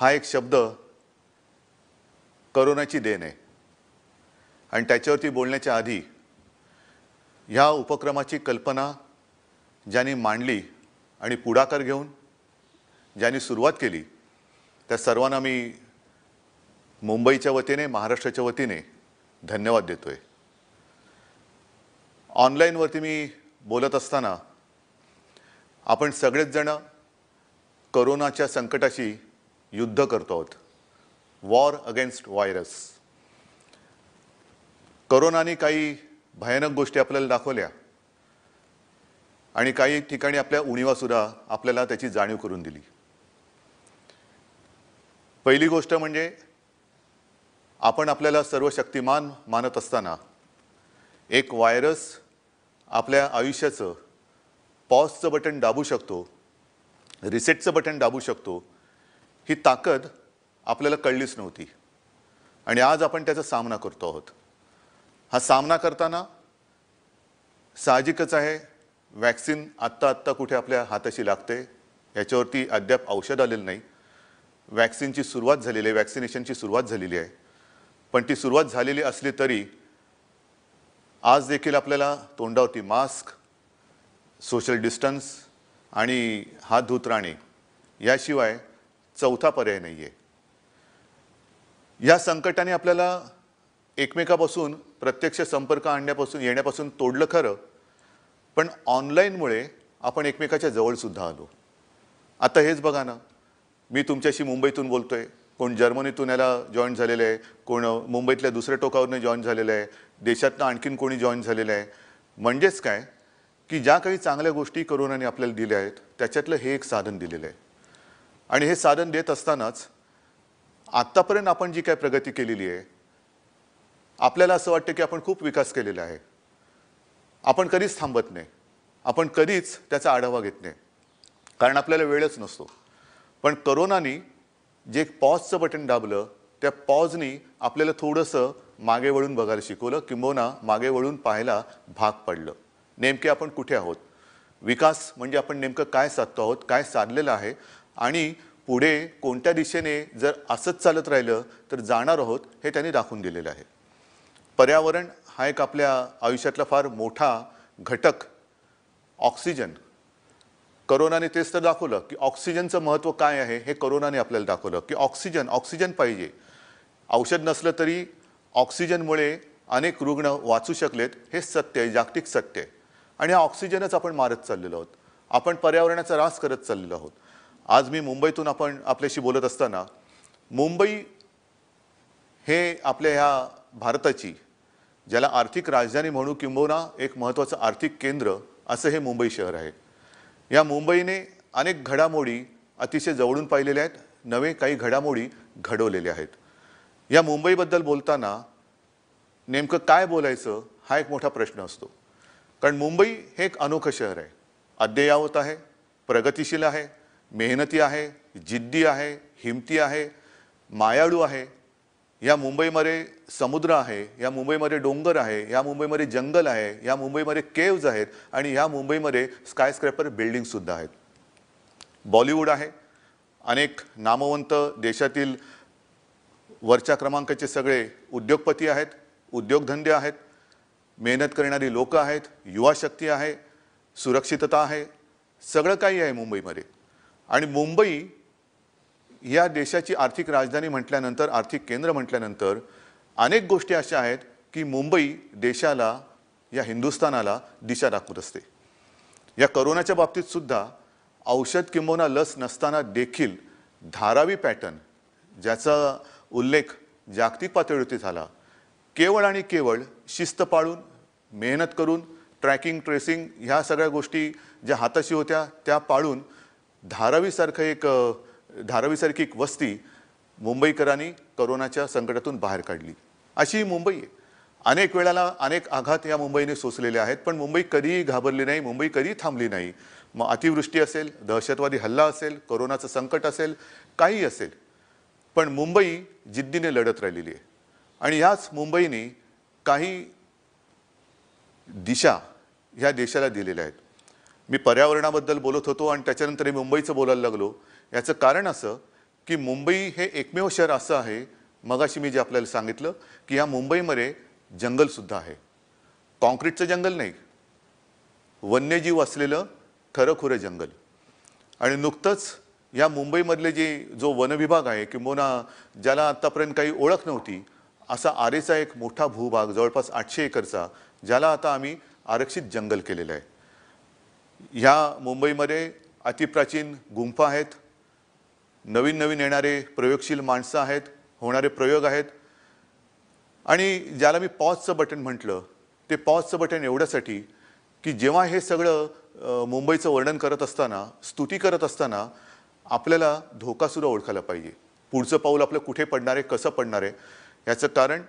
हा एक शब्द करोनाची देण आहे आणि त्याच्यावरती बोलण्याच्या आधी ह्या उपक्रमाची कल्पना ज्यांनी मांडली आणि पुढाकार घेऊन ज्यांनी सुरुवात केली त्या सर्वांना मी मुंबईच्या वतीने महाराष्ट्राच्या वतीने धन्यवाद देतो आहे ऑनलाईनवरती मी बोलत असताना आपण सगळेच जण करोनाच्या संकटाशी युद्ध करतो आहोत वॉर अगेन्स्ट व्हायरस करोनाने काही भयानक गोष्टी आपल्याला दाखवल्या आणि काही ठिकाणी आपल्या उणीवासुद्धा आपल्याला त्याची जाणीव करून दिली पहिली गोष्ट म्हणजे आपण आपल्याला सर्व शक्तिमान मानत असताना एक व्हायरस आपल्या आयुष्याचं पॉजचं बटन दाबू शकतो रिसेटचं बटन दाबू शकतो ही ताकद आपल्याला कळलीच नव्हती आणि आज आपण त्याचा सामना करतो आहोत हा सामना करताना साहजिकच आहे वॅक्सिन आत्ता आत्ता कुठे आपल्या हाताशी लागते याच्यावरती अद्याप औषध आलेलं नाही वॅक्सिनची सुरुवात झालेली आहे वॅक्सिनेशनची सुरुवात झालेली आहे पण ती सुरुवात झालेली असली तरी आज देखील आपल्याला तोंडावरती मास्क सोशल डिस्टन्स आणि हात धुत राहणे याशिवाय चौथा पर्याय नाही आहे या संकटाने आपल्याला एकमेकापासून प्रत्यक्ष संपर्क आणण्यापासून येण्यापासून तोडलं खरं पण ऑनलाईनमुळे आपण एकमेकाच्या जवळसुद्धा आलो आता हेच बघा ना मी तुमच्याशी मुंबईतून बोलतो आहे कोण जर्मनीतून याला जॉईन झालेलं आहे कोण मुंबईतल्या दुसऱ्या टोकावरून जॉईन झालेलं आहे देशातनं आणखीन कोणी जॉईन झालेलं आहे म्हणजेच काय की ज्या काही चांगल्या गोष्टी करोनाने आपल्याला दिल्या आहेत त्याच्यातलं हे एक साधन दिलेलं आहे आणि हे साधन देत असतानाच आत्तापर्यंत आपण जी काय प्रगती केलेली आहे आपल्याला असं वाटतं की आपण खूप विकास केलेला आहे आपण कधीच थांबत नाही आपण कधीच त्याचा आढावा घेत नाही कारण आपल्याला वेळच नसतो पण करोनानी जे पॉजचं बटन दाबलं त्या पॉजनी आपल्याला थोडंसं मागे वळून बघायला शिकवलं किंबहुना मागे वळून पाहायला भाग पडलं नेमके आपण कुठे आहोत विकास म्हणजे आपण नेमकं काय साधतो आहोत काय साधलेलं आहे आणि पुढे कोणत्या दिशेने जर असंच चालत राहिलं तर जाणार आहोत हे त्यांनी दाखवून दिलेलं आहे पर्यावरण हा एक आपल्या आयुष्यातला फार मोठा घटक ऑक्सिजन करोनाने तेच तर दाखवलं की ऑक्सिजनचं महत्त्व काय आहे हे करोनाने आपल्याला दाखवलं की ऑक्सिजन ऑक्सिजन पाहिजे औषध नसलं तरी ऑक्सिजनमुळे अनेक रुग्ण वाचू शकलेत हे सत्य आहे जागतिक सत्य आहे आणि हा ऑक्सिजनच आपण मारत चाललेलो आहोत आपण पर्यावरणाचा ऱ्हास करत चाललेलो आहोत आज मी मुंबईतून आपण आपल्याशी बोलत असताना मुंबई हे आपल्या ह्या भारताची ज्याला आर्थिक राजधानी म्हणू किंबहुना एक महत्त्वाचं आर्थिक केंद्र असं हे मुंबई शहर आहे या मुंबईने अनेक घडामोडी अतिशय जवळून पाहिलेल्या आहेत नवे काही घडामोडी घडवलेल्या आहेत या मुंबईबद्दल बोलताना नेमकं काय बोलायचं हा एक मोठा प्रश्न असतो कारण मुंबई हे एक अनोखं शहर आहे अद्ययावत आहे प्रगतिशील आहे मेहनती आहे जिद्दी आहे हिमती आहे मायाळू आहे या मुंबईमध्ये समुद्र आहे या मुंबईमध्ये डोंगर आहे या मुंबईमध्ये जंगल आहे या मुंबईमध्ये केव्ज आहेत आणि या मुंबईमध्ये स्कायस्क्रॅपर बिल्डिंगसुद्धा आहेत बॉलिवूड आहे अनेक नामवंत देशातील वरच्या क्रमांकाचे सगळे उद्योगपती आहेत उद्योगधंदे आहेत मेहनत करणारी लोकं आहेत युवा शक्ती आहे सुरक्षितता आहे सगळं काही आहे मुंबईमध्ये आणि मुंबई या देशाची आर्थिक राजधानी म्हटल्यानंतर आर्थिक केंद्र म्हटल्यानंतर अनेक गोष्टी अशा आहेत की मुंबई देशाला या हिंदुस्थानाला दिशा दाखवत असते या करोनाच्या बाबतीत सुद्धा औषध किंबहुना लस नसताना देखील धारावी पॅटर्न ज्याचा उल्लेख जागतिक पातळीवरती झाला केवळ आणि केवळ शिस्त पाळून मेहनत करून ट्रॅकिंग ट्रेसिंग ह्या सगळ्या गोष्टी ज्या हाताशी होत्या त्या पाळून धारावीसारखं एक धारावीसारखी एक वस्ती मुंबईकरांनी करोनाच्या संकटातून बाहेर काढली अशी मुंबई अनेक वेळाला अनेक आघात या मुंबईने सोसलेले आहेत पण मुंबई कधीही घाबरली नाही मुंबई कधीही थांबली नाही मग अतिवृष्टी असेल दहशतवादी हल्ला असेल कोरोनाचं संकट असेल काही असेल पण मुंबई जिद्दीने लढत राहिलेली आहे आणि याच मुंबईने काही दिशा ह्या देशाला दिलेल्या आहेत मी पर्यावरणाबद्दल बोलत होतो आणि त्याच्यानंतर मी मुंबईचं बोलायला लागलो याचं कारण असं की मुंबई हे एकमेव शहर असं आहे मगाशी मी जे आपल्याला सांगितलं की या मुंबईमध्ये जंगलसुद्धा आहे कॉन्क्रीटचं जंगल नाही वन्यजीव असलेलं खरंखुरं जंगल आणि नुकतंच या मुंबईमधले जे जो वनविभाग आहे किंबहुना ज्याला आत्तापर्यंत काही ओळख नव्हती असा आरेचा एक मोठा भूभाग जवळपास आठशे एकरचा ज्याला आता आम्ही आरक्षित जंगल केलेलं आहे ह्या मुंबईमध्ये अतिप्राचीन गुंफा आहेत नवीन नवीन येणारे प्रयोगशील माणसं आहेत होणारे प्रयोग आहेत आणि ज्याला मी पॉजचं बटन म्हटलं ते पॉजचं बटन एवढ्यासाठी की जेव्हा हे सगळं मुंबईचं वर्णन करत असताना स्तुती करत असताना आपल्याला धोकासुद्धा ओळखायला पाहिजे पुढचं पाऊल आपलं कुठे पडणार आहे कसं पडणार आहे याचं कारण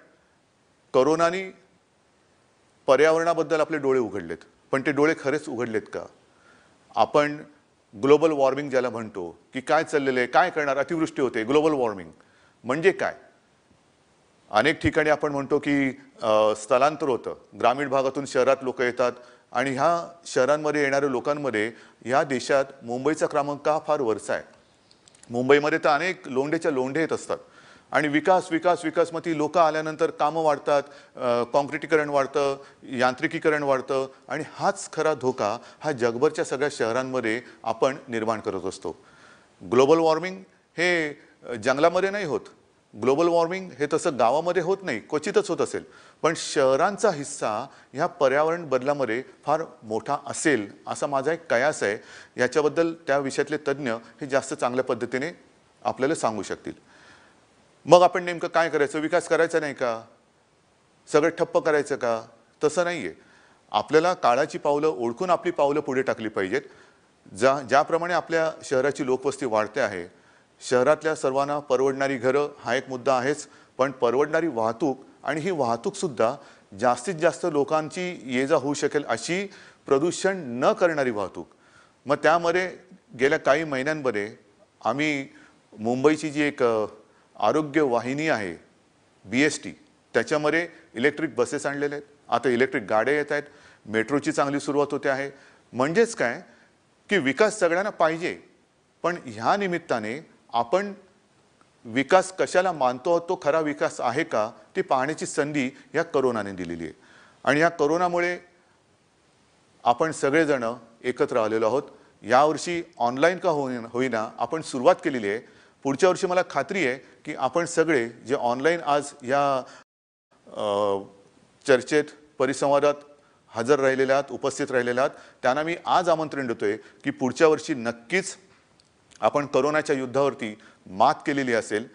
करोनानी पर्यावरणाबद्दल आपले डोळे उघडलेत पण ते डोळे खरेच उघडलेत का आपण ग्लोबल वॉर्मिंग ज्याला म्हणतो की काय चाललेलं आहे काय करणार अतिवृष्टी होते ग्लोबल वॉर्मिंग म्हणजे काय अनेक ठिकाणी आपण म्हणतो की स्थलांतर होतं ग्रामीण भागातून शहरात लोक येतात आणि ह्या शहरांमध्ये येणाऱ्या लोकांमध्ये ह्या देशात मुंबईचा क्रमांक हा फार वरचा आहे मुंबईमध्ये तर अनेक लोंढेच्या लोंढे येत असतात आणि विकास विकास विकास मग ती लोकं आल्यानंतर कामं वाढतात कॉन्क्रिटीकरण वाढतं यांत्रिकीकरण वाढतं आणि हाच खरा धोका हा जगभरच्या सगळ्या शहरांमध्ये आपण निर्माण करत असतो ग्लोबल वॉर्मिंग हे जंगलामध्ये नाही होत ग्लोबल वॉर्मिंग हे तसं गावामध्ये होत नाही क्वचितच होत असेल पण शहरांचा हिस्सा ह्या पर्यावरण बदलामध्ये फार मोठा असेल असा माझा एक कयास आहे याच्याबद्दल त्या विषयातले तज्ज्ञ हे जास्त चांगल्या पद्धतीने आपल्याला सांगू शकतील मग आपण नेमकं काय करायचं विकास करायचा नाही का सगळं ठप्प करायचं का तसं नाही आहे आपल्याला काळाची पावलं ओळखून आपली पावलं पुढे टाकली पाहिजेत ज्या ज्याप्रमाणे आपल्या शहराची लोकवस्ती वाढते आहे शहरातल्या सर्वांना परवडणारी घरं हा एक मुद्दा आहेच पण परवडणारी वाहतूक आणि ही वाहतूकसुद्धा जास्तीत जास्त लोकांची ये जा होऊ शकेल अशी प्रदूषण न करणारी वाहतूक मग त्यामध्ये गेल्या काही महिन्यांमध्ये आम्ही मुंबईची जी एक आरोग्य वाहिनी आहे बी एस टी त्याच्यामध्ये इलेक्ट्रिक बसेस आणलेले आहेत आता इलेक्ट्रिक गाड्या येत आहेत मेट्रोची चांगली सुरुवात होते आहे म्हणजेच काय की विकास सगळ्यांना पाहिजे पण ह्या निमित्ताने आपण विकास कशाला मानतो तो खरा विकास आहे का ती पाहण्याची संधी या करोनाने दिलेली आहे आणि या करोनामुळे आपण सगळेजणं एकत्र आलेलो आहोत यावर्षी ऑनलाईन का होईना आपण सुरुवात केलेली आहे पुढच्या वर्षी मला खात्री आहे की आपण सगळे जे ऑनलाईन आज या चर्चेत परिसंवादात हजर राहिलेल्या आहात उपस्थित राहिलेल्या आहात त्यांना मी आज आमंत्रण देतोय की पुढच्या वर्षी नक्कीच आपण करोनाच्या युद्धावरती मात केलेली असेल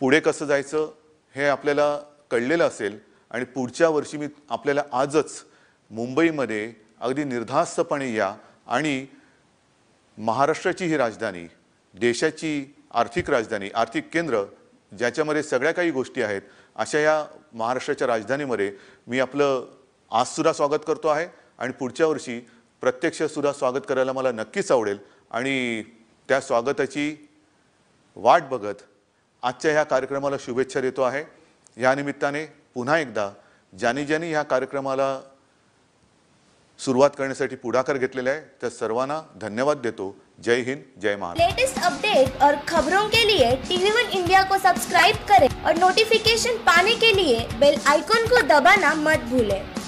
पुढे कसं जायचं हे आपल्याला कळलेलं असेल आणि पुढच्या वर्षी मी आपल्याला आजच मुंबईमध्ये अगदी निर्धास्तपणे या आणि महाराष्ट्राची ही राजधानी देशाची आर्थिक राजधानी आर्थिक केंद्र ज्याच्यामध्ये सगळ्या काही गोष्टी आहेत अशा या महाराष्ट्राच्या राजधानीमध्ये मी आपलं आजसुद्धा स्वागत करतो आहे आणि पुढच्या वर्षी प्रत्यक्षसुद्धा स्वागत करायला मला नक्कीच आवडेल आणि त्या स्वागताची वाट बघत आजच्या ह्या कार्यक्रमाला शुभेच्छा देतो आहे या निमित्ताने पुन्हा एकदा ज्यांनी ज्यांनी ह्या कार्यक्रमाला सुरुवात करने पुढाकार घेतलेला धन्यवाद देते जय हिंद जय महाराष्ट्र लेटेस्ट अपडेट और खबरों के लिए टीवी वन इंडिया को सब्सक्राइब करें और नोटिफिकेशन पाने के लिए बेल आइकॉन को दबाना मत भूलें